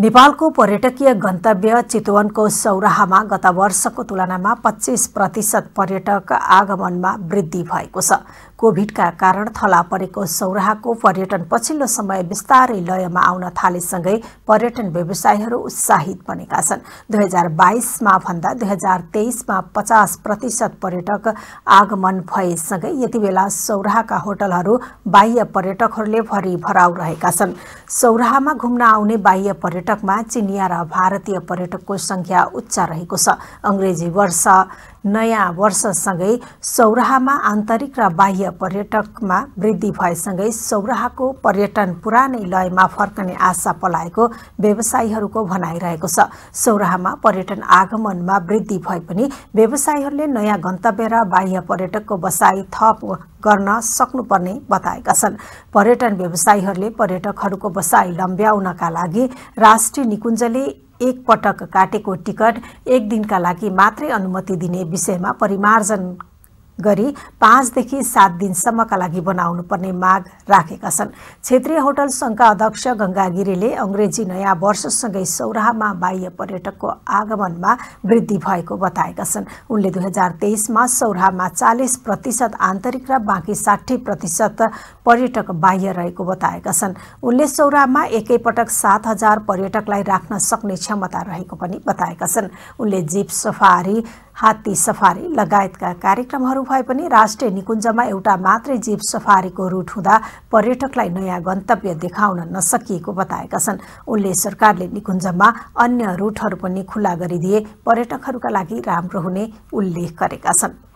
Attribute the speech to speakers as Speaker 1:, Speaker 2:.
Speaker 1: नेपालको पर्यटकीय गन्तव्य चितवनको सौराहामा गत वर्षको तुलनामा 25 प्रतिशत पर्यटक आगमनमा वृद्धि भएको छ कोभिडका कारण थला परेको सौराहको पर्यटन पछिल्लो समय बिस्तारै लयमा आउन थालेसँगै पर्यटन व्यवसायहरू उत्साहित बनेका छन् दुई हजार बाइसमा भन्दा दुई हजार तेइसमा पचास प्रतिशत पर्यटक आगमन भएसँगै यति बेला सौराहाका होटलहरू बाह्य पर्यटकहरूले भराउ रहेका छन् सौराहामा घुम्न आउने बाह्य पर्यटकमा चिनिया र भारतीय पर्यटकको संख्या उच्च रहेको छ अङ्ग्रेजी वर्ष नयाँ वर्षसँगै सौराहामा आन्तरिक र बाह्य पर्यटकमा वृद्धि भएसँगै सौराहाको पर्यटन पुरानै लयमा फर्कने आशा पलाएको व्यवसायीहरूको भनाइरहेको छ सौराहामा पर्यटन आगमनमा वृद्धि भए पनि व्यवसायीहरूले नयाँ गन्तव्य र बाह्य पर्यटकको बसाई थप गर्न सक्नुपर्ने बताएका छन् पर्यटन व्यवसायीहरूले पर्यटकहरूको बसाई लम्ब्याउनका लागि राष्ट्रिय निकुञ्जले एकपटक काटेको टिकट एक दिनका लागि मात्रै अनुमति दिने विषयमा परिमार्जन गरी पाँचदेखि सात दिनसम्मका लागि बनाउनु पर्ने माग राखेका छन् क्षेत्रीय होटल सङ्घका अध्यक्ष गङ्गा गिरीले अङ्ग्रेजी नयाँ वर्षसँगै सौराहामा बाह्य पर्यटकको आगमनमा वृद्धि भएको बताएका छन् उनले दुई हजार तेइसमा सौराहामा चालिस प्रतिशत आन्तरिक र बाँकी साठी प्रतिशत पर्यटक बाह्य रहेको बताएका छन् उनले सौराहामा एकैपटक सात हजार पर्यटकलाई राख्न सक्ने क्षमता रहेको पनि बताएका छन् उनले जीप सफारी हात्ती सफारी लगायतका कार्यक्रमहरू भए पनि राष्ट्रिय निकुञ्जमा एउटा मात्रै जीव सफारीको रूट हुँदा पर्यटकलाई नयाँ गन्तव्य देखाउन नसकिएको बताएका छन् उनले सरकारले निकुञ्जमा अन्य रूटहरू पनि खुल्ला गरिदिए पर्यटकहरूका लागि राम्रो हुने उल्लेख गरेका छन्